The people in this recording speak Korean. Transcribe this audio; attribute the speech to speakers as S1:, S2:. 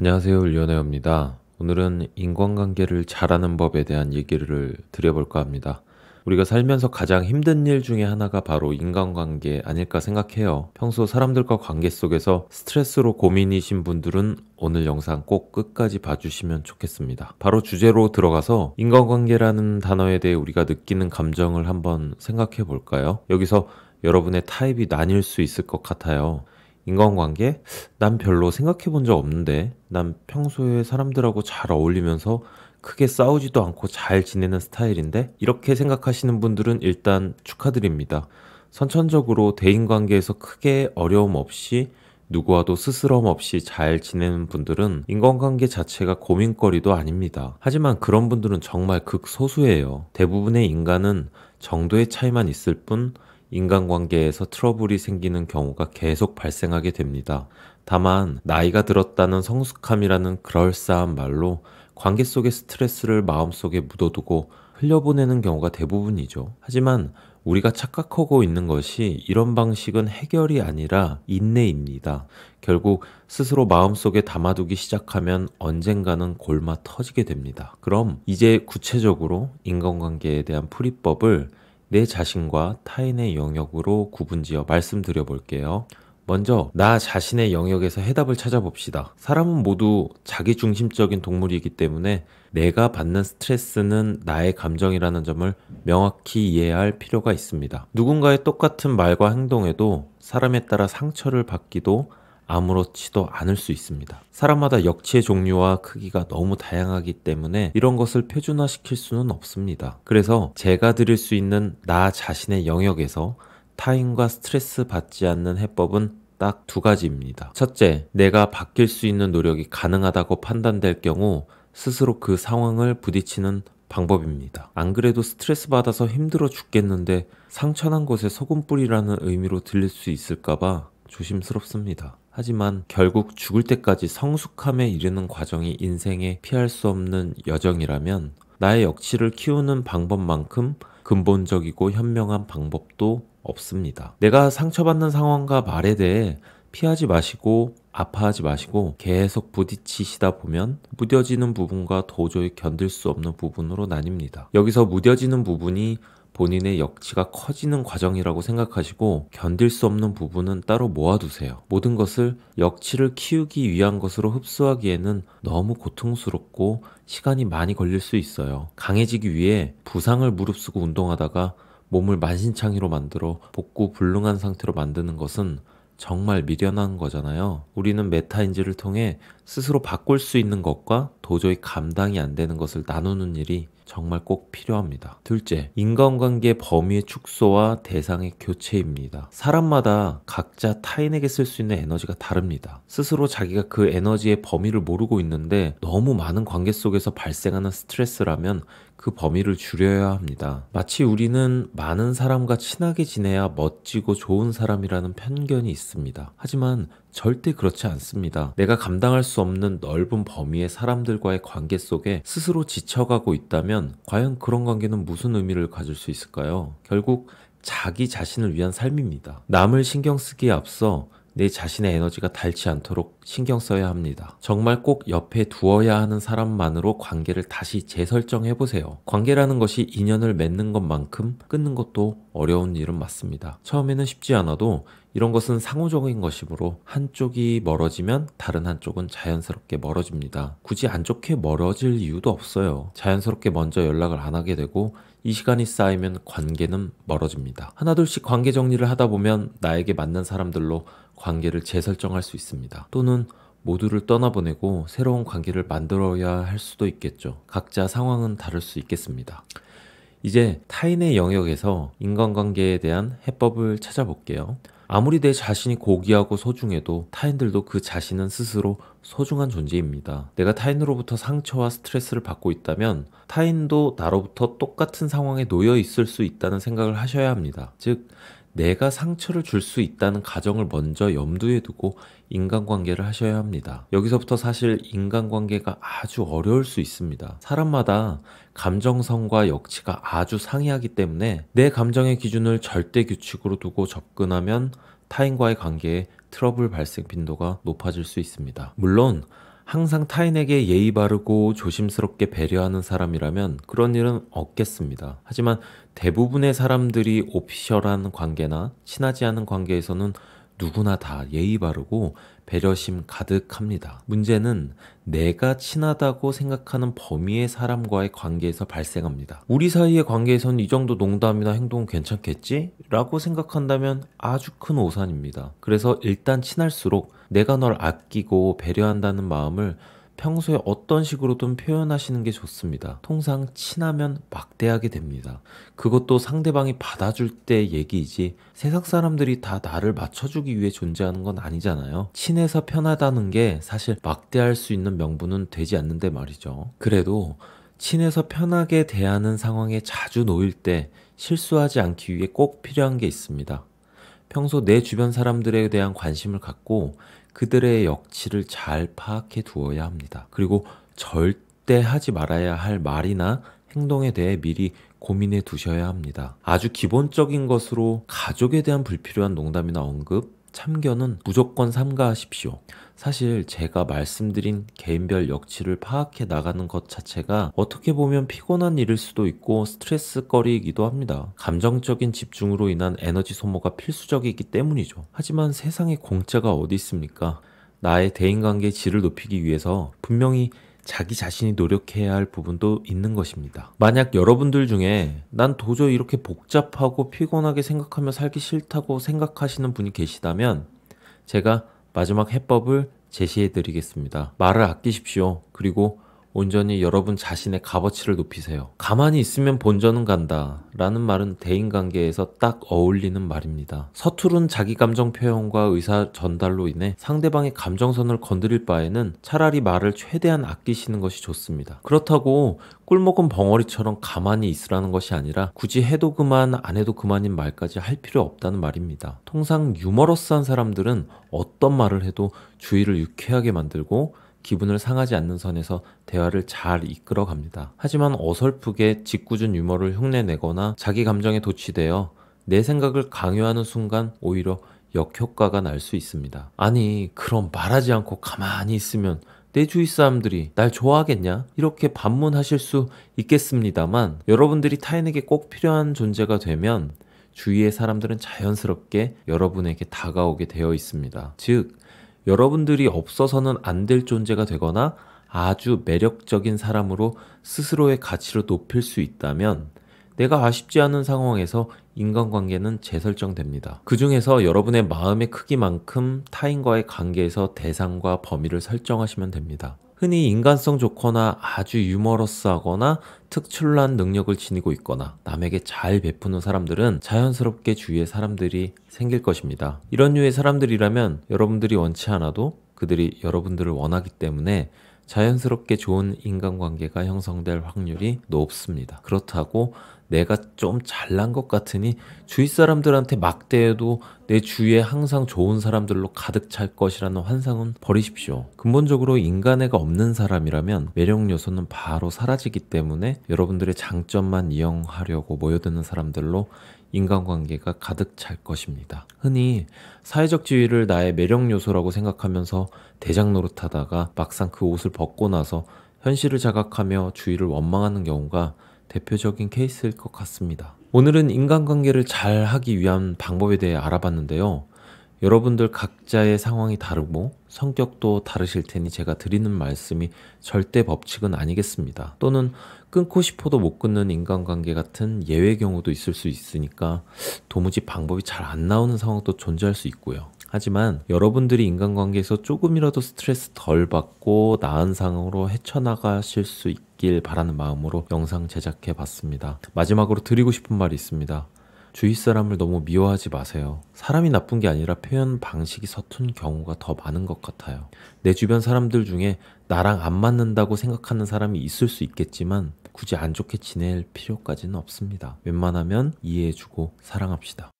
S1: 안녕하세요. 윤현아입니다 오늘은 인간관계를 잘하는 법에 대한 얘기를 드려볼까 합니다. 우리가 살면서 가장 힘든 일 중에 하나가 바로 인간관계 아닐까 생각해요. 평소 사람들과 관계 속에서 스트레스로 고민이신 분들은 오늘 영상 꼭 끝까지 봐주시면 좋겠습니다. 바로 주제로 들어가서 인간관계라는 단어에 대해 우리가 느끼는 감정을 한번 생각해 볼까요? 여기서 여러분의 타입이 나뉠 수 있을 것 같아요. 인간관계? 난 별로 생각해 본 적 없는데, 난 평소에 사람들하고 잘 어울리면서 크게 싸우지도 않고 잘 지내는 스타일인데, 이렇게 생각하시는 분들은 일단 축하드립니다. 선천적으로 대인관계에서 크게 어려움 없이 누구와도 스스럼 없이 잘 지내는 분들은 인간관계 자체가 고민거리도 아닙니다. 하지만 그런 분들은 정말 극소수예요. 대부분의 인간은 정도의 차이만 있을 뿐 인간관계에서 트러블이 생기는 경우가 계속 발생하게 됩니다. 다만 나이가 들었다는 성숙함이라는 그럴싸한 말로 관계 속의 스트레스를 마음속에 묻어두고 흘려보내는 경우가 대부분이죠. 하지만 우리가 착각하고 있는 것이 이런 방식은 해결이 아니라 인내입니다. 결국 스스로 마음속에 담아두기 시작하면 언젠가는 골마 터지게 됩니다. 그럼 이제 구체적으로 인간관계에 대한 풀이법을 내 자신과 타인의 영역으로 구분지어 말씀드려 볼게요. 먼저 나 자신의 영역에서 해답을 찾아봅시다. 사람은 모두 자기중심적인 동물이기 때문에 내가 받는 스트레스는 나의 감정이라는 점을 명확히 이해할 필요가 있습니다. 누군가의 똑같은 말과 행동에도 사람에 따라 상처를 받기도 아무렇지도 않을 수 있습니다. 사람마다 역치의 종류와 크기가 너무 다양하기 때문에 이런 것을 표준화시킬 수는 없습니다. 그래서 제가 드릴 수 있는 나 자신의 영역에서 타인과 스트레스 받지 않는 해법은 딱 두 가지입니다. 첫째, 내가 바뀔 수 있는 노력이 가능하다고 판단될 경우 스스로 그 상황을 부딪히는 방법입니다. 안 그래도 스트레스 받아서 힘들어 죽겠는데 상처난 곳에 소금 뿌리라는 의미로 들릴 수 있을까봐 조심스럽습니다. 하지만 결국 죽을 때까지 성숙함에 이르는 과정이 인생에 피할 수 없는 여정이라면 나의 역치를 키우는 방법만큼 근본적이고 현명한 방법도 없습니다. 내가 상처받는 상황과 말에 대해 피하지 마시고 아파하지 마시고 계속 부딪히시다 보면 무뎌지는 부분과 도저히 견딜 수 없는 부분으로 나뉩니다. 여기서 무뎌지는 부분이 본인의 역치가 커지는 과정이라고 생각하시고 견딜 수 없는 부분은 따로 모아두세요. 모든 것을 역치를 키우기 위한 것으로 흡수하기에는 너무 고통스럽고 시간이 많이 걸릴 수 있어요. 강해지기 위해 부상을 무릅쓰고 운동하다가 몸을 만신창이로 만들어 복구 불능한 상태로 만드는 것은 정말 미련한 거잖아요. 우리는 메타인지를 통해 스스로 바꿀 수 있는 것과 도저히 감당이 안 되는 것을 나누는 일이 정말 꼭 필요합니다. 둘째, 인간관계 범위의 축소와 대상의 교체입니다. 사람마다 각자 타인에게 쓸 수 있는 에너지가 다릅니다. 스스로 자기가 그 에너지의 범위를 모르고 있는데 너무 많은 관계 속에서 발생하는 스트레스라면 그 범위를 줄여야 합니다. 마치 우리는 많은 사람과 친하게 지내야 멋지고 좋은 사람이라는 편견이 있습니다. 하지만 절대 그렇지 않습니다. 내가 감당할 수 없는 넓은 범위의 사람들과의 관계 속에 스스로 지쳐가고 있다면 과연 그런 관계는 무슨 의미를 가질 수 있을까요? 결국 자기 자신을 위한 삶입니다. 남을 신경 쓰기에 앞서 내 자신의 에너지가 닳지 않도록 신경 써야 합니다. 정말 꼭 옆에 두어야 하는 사람만으로 관계를 다시 재설정해 보세요. 관계라는 것이 인연을 맺는 것만큼 끊는 것도 어려운 일은 맞습니다. 처음에는 쉽지 않아도 이런 것은 상호적인 것이므로 한쪽이 멀어지면 다른 한쪽은 자연스럽게 멀어집니다. 굳이 안 좋게 멀어질 이유도 없어요. 자연스럽게 먼저 연락을 안 하게 되고 이 시간이 쌓이면 관계는 멀어집니다. 하나둘씩 관계 정리를 하다 보면 나에게 맞는 사람들로 관계를 재설정할 수 있습니다. 또는 모두를 떠나보내고 새로운 관계를 만들어야 할 수도 있겠죠. 각자 상황은 다를 수 있겠습니다. 이제 타인의 영역에서 인간관계에 대한 해법을 찾아볼게요. 아무리 내 자신이 고귀하고 소중해도 타인들도 그 자신은 스스로 소중한 존재입니다. 내가 타인으로부터 상처와 스트레스를 받고 있다면 타인도 나로부터 똑같은 상황에 놓여 있을 수 있다는 생각을 하셔야 합니다. 즉, 내가 상처를 줄 수 있다는 가정을 먼저 염두에 두고 인간관계를 하셔야 합니다. 여기서부터 사실 인간관계가 아주 어려울 수 있습니다. 사람마다 감정성과 역치가 아주 상이하기 때문에 내 감정의 기준을 절대 규칙으로 두고 접근하면 타인과의 관계에 트러블 발생 빈도가 높아질 수 있습니다. 물론 항상 타인에게 예의 바르고 조심스럽게 배려하는 사람이라면 그런 일은 없겠습니다. 하지만 대부분의 사람들이 오피셜한 관계나 친하지 않은 관계에서는 누구나 다 예의 바르고 배려심 가득합니다. 문제는 내가 친하다고 생각하는 범위의 사람과의 관계에서 발생합니다. 우리 사이의 관계에서는이 정도 농담이나 행동은 괜찮겠지? 라고 생각한다면 아주 큰 오산입니다. 그래서 일단 친할수록 내가 널 아끼고 배려한다는 마음을 평소에 어떤 식으로든 표현하시는 게 좋습니다. 통상 친하면 막대하게 됩니다. 그것도 상대방이 받아줄 때 얘기이지 세상 사람들이 다 나를 맞춰주기 위해 존재하는 건 아니잖아요. 친해서 편하다는 게 사실 막대할 수 있는 명분은 되지 않는데 말이죠. 그래도 친해서 편하게 대하는 상황에 자주 놓일 때 실수하지 않기 위해 꼭 필요한 게 있습니다. 평소 내 주변 사람들에 대한 관심을 갖고 그들의 역치를 잘 파악해 두어야 합니다. 그리고 절대 하지 말아야 할 말이나 행동에 대해 미리 고민해 두셔야 합니다. 아주 기본적인 것으로 가족에 대한 불필요한 농담이나 언급, 참견은 무조건 삼가하십시오. 사실 제가 말씀드린 개인별 역치를 파악해 나가는 것 자체가 어떻게 보면 피곤한 일일 수도 있고 스트레스거리이기도 합니다. 감정적인 집중으로 인한 에너지 소모가 필수적이기 때문이죠. 하지만 세상에 공짜가 어디 있습니까? 나의 대인관계 질을 높이기 위해서 분명히 자기 자신이 노력해야 할 부분도 있는 것입니다. 만약 여러분들 중에 난 도저히 이렇게 복잡하고 피곤하게 생각하며 살기 싫다고 생각하시는 분이 계시다면 제가 마지막 해법을 제시해 드리겠습니다. 말을 아끼십시오. 그리고 온전히 여러분 자신의 값어치를 높이세요. 가만히 있으면 본전은 간다. 라는 말은 대인관계에서 딱 어울리는 말입니다. 서투른 자기 감정 표현과 의사 전달로 인해 상대방의 감정선을 건드릴 바에는 차라리 말을 최대한 아끼시는 것이 좋습니다. 그렇다고 꿀먹은 벙어리처럼 가만히 있으라는 것이 아니라 굳이 해도 그만 안 해도 그만인 말까지 할 필요 없다는 말입니다. 통상 유머러스한 사람들은 어떤 말을 해도 주의를 유쾌하게 만들고 기분을 상하지 않는 선에서 대화를 잘 이끌어 갑니다. 하지만 어설프게 짓궂은 유머를 흉내내거나 자기 감정에 도취되어 내 생각을 강요하는 순간 오히려 역효과가 날 수 있습니다. 아니, 그럼 말하지 않고 가만히 있으면 내 주위 사람들이 날 좋아하겠냐? 이렇게 반문하실 수 있겠습니다만 여러분들이 타인에게 꼭 필요한 존재가 되면 주위의 사람들은 자연스럽게 여러분에게 다가오게 되어 있습니다. 즉, 여러분들이 없어서는 안 될 존재가 되거나 아주 매력적인 사람으로 스스로의 가치를 높일 수 있다면 내가 아쉽지 않은 상황에서 인간관계는 재설정됩니다. 그 중에서 여러분의 마음의 크기만큼 타인과의 관계에서 대상과 범위를 설정하시면 됩니다. 흔히 인간성 좋거나 아주 유머러스하거나 특출난 능력을 지니고 있거나 남에게 잘 베푸는 사람들은 자연스럽게 주위에 사람들이 생길 것입니다. 이런 류의 사람들이라면 여러분들이 원치 않아도 그들이 여러분들을 원하기 때문에 자연스럽게 좋은 인간관계가 형성될 확률이 높습니다. 그렇다고 내가 좀 잘난 것 같으니 주위 사람들한테 막대해도 내 주위에 항상 좋은 사람들로 가득 찰 것이라는 환상은 버리십시오. 근본적으로 인간애가 없는 사람이라면 매력 요소는 바로 사라지기 때문에 여러분들의 장점만 이용하려고 모여드는 사람들로 인간관계가 가득 찰 것입니다. 흔히 사회적 지위를 나의 매력 요소라고 생각하면서 대장 노릇하다가 막상 그 옷을 벗고 나서 현실을 자각하며 주위를 원망하는 경우가 대표적인 케이스일 것 같습니다. 오늘은 인간관계를 잘 하기 위한 방법에 대해 알아봤는데요. 여러분들 각자의 상황이 다르고 성격도 다르실 테니 제가 드리는 말씀이 절대 법칙은 아니겠습니다. 또는 끊고 싶어도 못 끊는 인간관계 같은 예외 경우도 있을 수 있으니까 도무지 방법이 잘 안 나오는 상황도 존재할 수 있고요. 하지만 여러분들이 인간관계에서 조금이라도 스트레스 덜 받고 나은 상황으로 헤쳐나가실 수 있게 받길 바라는 마음으로 영상 제작해 봤습니다. 마지막으로 드리고 싶은 말이 있습니다. 주위 사람을 너무 미워하지 마세요. 사람이 나쁜 게 아니라 표현 방식이 서툰 경우가 더 많은 것 같아요. 내 주변 사람들 중에 나랑 안 맞는다고 생각하는 사람이 있을 수 있겠지만 굳이 안 좋게 지낼 필요까지는 없습니다. 웬만하면 이해해주고 사랑합시다.